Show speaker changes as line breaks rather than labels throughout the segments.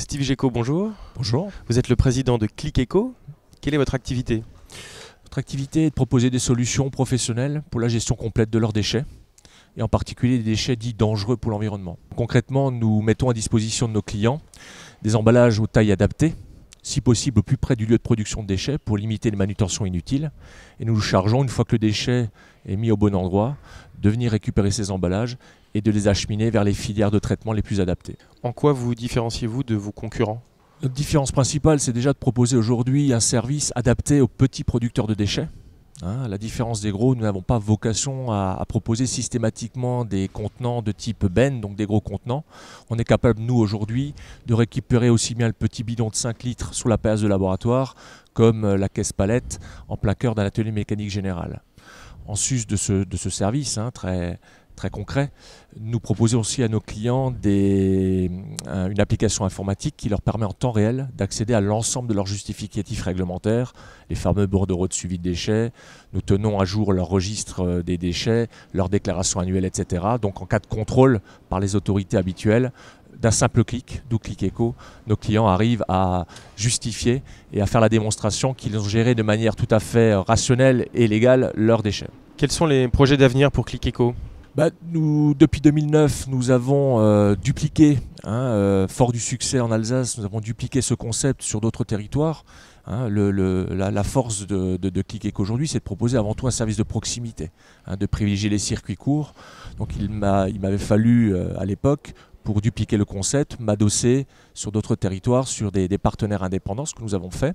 Steve Géco, bonjour. Bonjour. Vous êtes le président de Click Eco. Quelle est votre activité Notre activité est de proposer des solutions professionnelles pour la gestion complète de leurs déchets et en particulier des déchets dits dangereux pour l'environnement. Concrètement, nous mettons à disposition de nos clients des emballages aux tailles adaptées si possible au plus près du lieu de production de déchets pour limiter les manutentions inutiles. Et nous nous chargeons, une fois que le déchet est mis au bon endroit, de venir récupérer ces emballages et de les acheminer vers les filières de traitement les plus adaptées. En quoi vous différenciez-vous de vos concurrents Notre différence principale, c'est déjà de proposer aujourd'hui un service adapté aux petits producteurs de déchets Hein, la différence des gros, nous n'avons pas vocation à, proposer systématiquement des contenants de type Ben, donc des gros contenants. On est capable, nous, aujourd'hui, de récupérer aussi bien le petit bidon de 5 litres sous la PS de laboratoire comme euh, la caisse palette en plaqueur d'un atelier mécanique général. En sus de ce, de ce service hein, très, très concret. Nous proposons aussi à nos clients une application informatique qui leur permet en temps réel d'accéder à l'ensemble de leurs justificatifs réglementaires, les fameux bordereaux de suivi de déchets. Nous tenons à jour leur registre euh, des déchets, leur déclaration annuelle, etc. Donc en cas de contrôle par les autorités habituelles, d'un simple clic, d'où Clique nos clients arrivent à justifier et à faire la démonstration qu'ils ont géré de manière tout à fait euh, rationnelle et légale leurs déchets. Quels sont les projets d'avenir pour Click bah, nous, Depuis 2009, nous avons euh, dupliqué, hein, euh, fort du succès en Alsace, nous avons dupliqué ce concept sur d'autres territoires. Hein, la, force de, de, qu'aujourd'hui, c'est de proposer avant tout un service de proximité, hein, de privilégier les circuits courts. Donc il m'avait fallu euh, à l'époque pour dupliquer le concept, m'adosser sur d'autres territoires, sur des, partenaires indépendants, ce que nous avons fait.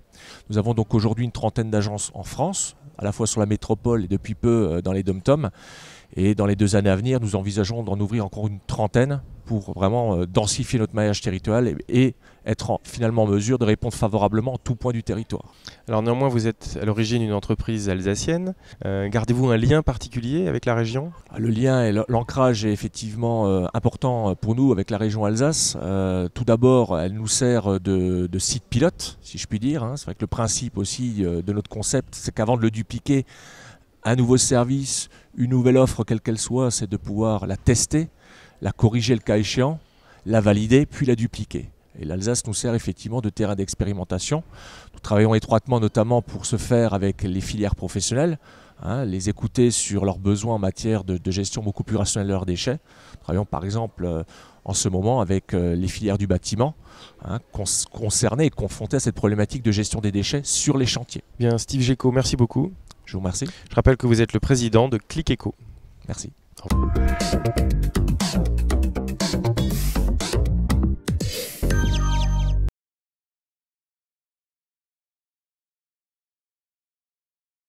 Nous avons donc aujourd'hui une trentaine d'agences en France, à la fois sur la métropole et depuis peu euh, dans les dom -toms. Et dans les deux années à venir, nous envisageons d'en ouvrir encore une trentaine pour vraiment euh, densifier notre maillage territorial et, être finalement en mesure de répondre favorablement à tout point du territoire. Alors néanmoins, vous êtes à l'origine d'une entreprise alsacienne. Euh, gardez-vous un lien particulier avec la région ah, Le lien et l'ancrage est effectivement euh, important pour nous avec la région Alsace. tout d'abord, elle nous sert de, site pilote, si je puis dire. Hein. C'est vrai que le principe aussi de notre concept, c'est qu'avant de le dupliquer, un nouveau service, une nouvelle offre, quelle qu'elle soit, c'est de pouvoir la tester la corriger le cas échéant, la valider, puis la dupliquer. Et l'Alsace nous sert effectivement de terrain d'expérimentation. Nous travaillons étroitement notamment pour ce faire avec les filières professionnelles, hein, les écouter sur leurs besoins en matière de, gestion beaucoup plus rationnelle de leurs déchets. Nous travaillons par exemple euh, en ce moment avec euh, les filières du bâtiment hein, concernées et confrontées à cette problématique de gestion des déchets sur les chantiers. Bien, Steve Géco, merci beaucoup. Je vous remercie. Je rappelle que vous êtes le président de Click Eco. Merci.